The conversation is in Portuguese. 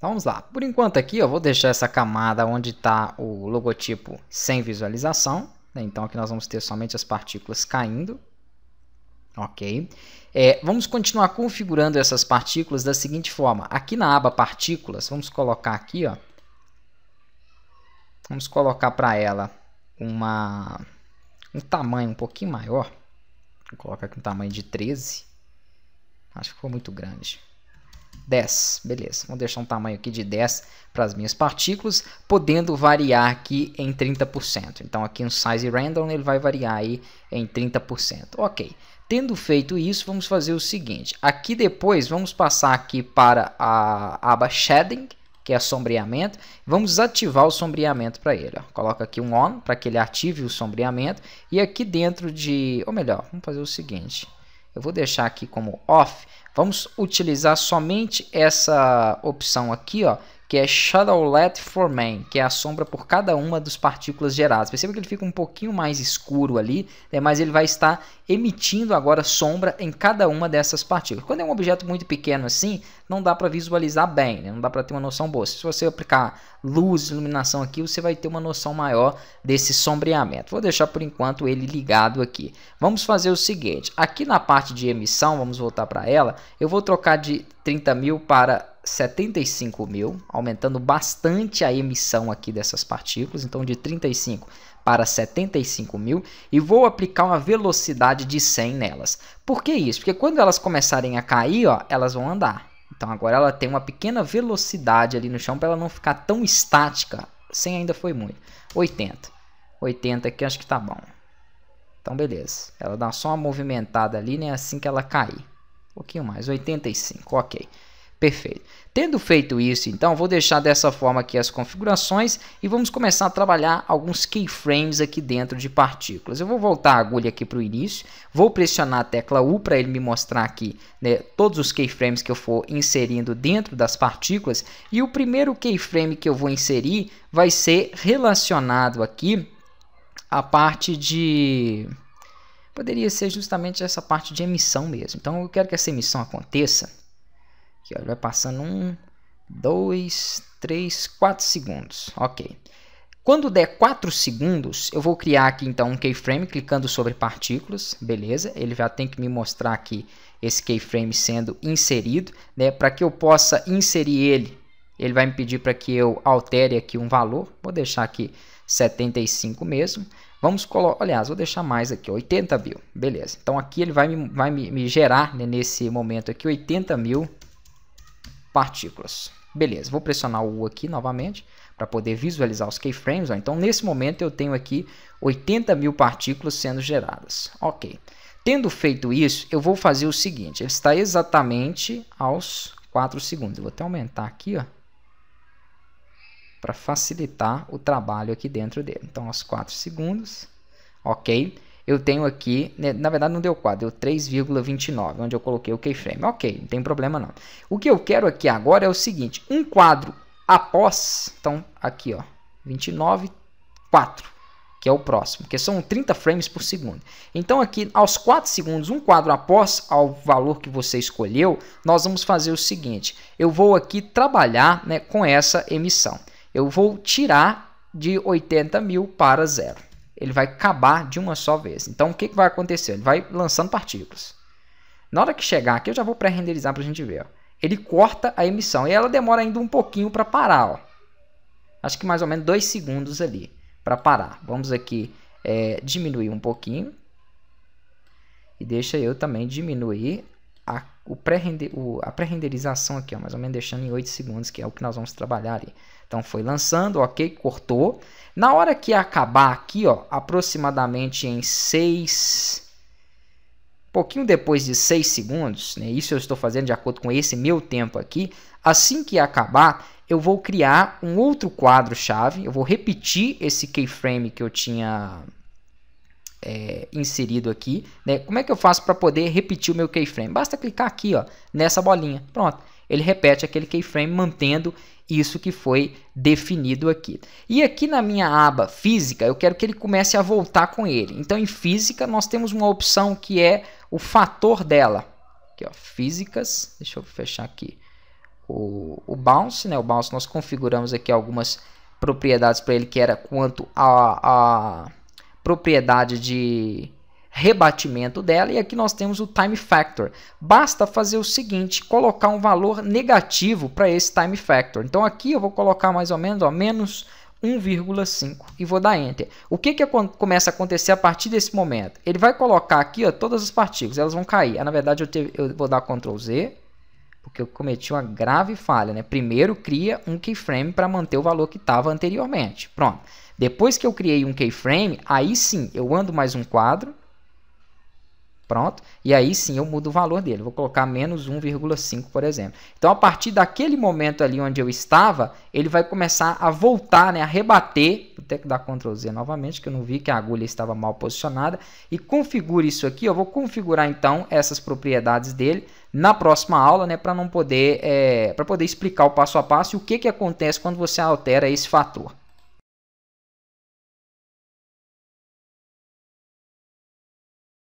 vamos lá. Por enquanto aqui, eu vou deixar essa camada onde está o logotipo sem visualização. Né? Então aqui nós vamos ter somente as partículas caindo. Ok. É, vamos continuar configurando essas partículas da seguinte forma. Aqui na aba partículas, vamos colocar aqui, ó. Vamos colocar para ela uma, um tamanho um pouquinho maior. Vou colocar aqui um tamanho de 13. Acho que ficou muito grande. 10. Beleza, vou deixar um tamanho aqui de 10 para as minhas partículas, podendo variar aqui em 30%. Então aqui no size random ele vai variar aí em 30%. Ok, tendo feito isso, vamos fazer o seguinte. Aqui depois vamos passar aqui para a aba shading, que é sombreamento. Vamos ativar o sombreamento para ele. Coloca aqui um on para que ele ative o sombreamento. E aqui dentro de... ou melhor, vamos fazer o seguinte. Eu vou deixar aqui como off, Vamos utilizar somente essa opção aqui, ó, que é Shadowlet for Man, que é a sombra por cada uma das partículas geradas. Perceba que ele fica um pouquinho mais escuro ali, né, mas ele vai estar emitindo agora sombra em cada uma dessas partículas. Quando é um objeto muito pequeno assim, não dá para visualizar bem, né, não dá para ter uma noção boa. Se você aplicar luz, iluminação aqui, você vai ter uma noção maior desse sombreamento. Vou deixar por enquanto ele ligado aqui. Vamos fazer o seguinte, aqui na parte de emissão, vamos voltar para ela, eu vou trocar de 30 mil para 75 mil, aumentando bastante a emissão aqui dessas partículas, então de 35 para 75 mil, e vou aplicar uma velocidade de 100 nelas. Por que isso? Porque quando elas começarem a cair, ó, elas vão andar. Então agora ela tem uma pequena velocidade ali no chão para ela não ficar tão estática. 100 ainda foi muito. 80. 80 aqui acho que tá bom. Então beleza. Ela dá só uma movimentada ali, né, assim que ela cair pouquinho mais, 85, ok. Perfeito. Tendo feito isso, então, vou deixar dessa forma aqui as configurações e vamos começar a trabalhar alguns keyframes aqui dentro de partículas. Eu vou voltar a agulha aqui para o início, vou pressionar a tecla U para ele me mostrar aqui né, todos os keyframes que eu for inserindo dentro das partículas. E o primeiro keyframe que eu vou inserir vai ser relacionado aqui à parte de poderia ser justamente essa parte de emissão mesmo. Então eu quero que essa emissão aconteça. Aqui, ó, vai passando um, dois, três, quatro segundos. Ok. Quando der 4 segundos, eu vou criar aqui então um keyframe clicando sobre partículas, beleza? Ele já tem que me mostrar aqui esse keyframe sendo inserido, né? Para que eu possa inserir ele, ele vai me pedir para que eu altere aqui um valor, vou deixar aqui 75 mesmo. Vamos colocar, aliás, vou deixar mais aqui, 80 mil, beleza. Então aqui ele vai me, vai me, me gerar, né, nesse momento aqui, 80 mil partículas. Beleza, vou pressionar o U aqui novamente para poder visualizar os keyframes. Ó. Então nesse momento eu tenho aqui 80 mil partículas sendo geradas. Ok. Tendo feito isso, eu vou fazer o seguinte, ele está exatamente aos 4 segundos. Eu vou até aumentar aqui, ó para facilitar o trabalho aqui dentro dele. Então, aos 4 segundos, ok. Eu tenho aqui, né, na verdade não deu 4, deu 3,29, onde eu coloquei o keyframe. Ok, não tem problema não. O que eu quero aqui agora é o seguinte, um quadro após, então aqui ó, 29, 4, que é o próximo, que são 30 frames por segundo. Então aqui, aos 4 segundos, um quadro após ao valor que você escolheu, nós vamos fazer o seguinte, eu vou aqui trabalhar né, com essa emissão. Eu vou tirar de 80 mil para zero. Ele vai acabar de uma só vez. Então, o que, que vai acontecer? Ele vai lançando partículas. Na hora que chegar aqui, eu já vou pré-renderizar para a gente ver. Ó. Ele corta a emissão e ela demora ainda um pouquinho para parar. Ó. Acho que mais ou menos dois segundos ali para parar. Vamos aqui é, diminuir um pouquinho. E deixa eu também diminuir a, o pré o, a pré-renderização aqui, ó, mais ou menos deixando em 8 segundos, que é o que nós vamos trabalhar ali. Então foi lançando, ok, cortou. Na hora que acabar aqui, ó, aproximadamente em 6 pouquinho depois de 6 segundos, né, isso eu estou fazendo de acordo com esse meu tempo aqui, assim que acabar, eu vou criar um outro quadro-chave, eu vou repetir esse keyframe que eu tinha é, inserido aqui. Né? Como é que eu faço para poder repetir o meu keyframe? Basta clicar aqui ó, nessa bolinha. Pronto. Ele repete aquele keyframe mantendo isso que foi definido aqui. E aqui na minha aba física, eu quero que ele comece a voltar com ele. Então, em física, nós temos uma opção que é o fator dela. Aqui, ó, físicas. Deixa eu fechar aqui o, o bounce. Né? O bounce nós configuramos aqui algumas propriedades para ele que era quanto a, a propriedade de rebatimento dela e aqui nós temos o time factor. Basta fazer o seguinte, colocar um valor negativo para esse time factor. Então aqui eu vou colocar mais ou menos, ó, menos 1,5 e vou dar enter. O que, que começa a acontecer a partir desse momento? Ele vai colocar aqui ó, todas as partículas, elas vão cair. Ah, na verdade eu, eu vou dar Ctrl Z, porque eu cometi uma grave falha. Né? Primeiro cria um keyframe para manter o valor que estava anteriormente. Pronto. Depois que eu criei um keyframe, aí sim eu ando mais um quadro. Pronto. E aí sim eu mudo o valor dele. Vou colocar menos 1,5, por exemplo. Então, a partir daquele momento ali onde eu estava, ele vai começar a voltar, né, a rebater. Vou ter que dar Ctrl Z novamente, que eu não vi que a agulha estava mal posicionada. E configure isso aqui. Eu vou configurar, então, essas propriedades dele na próxima aula, né, para não poder, é, eh, para poder explicar o passo a passo e o que, que acontece quando você altera esse fator.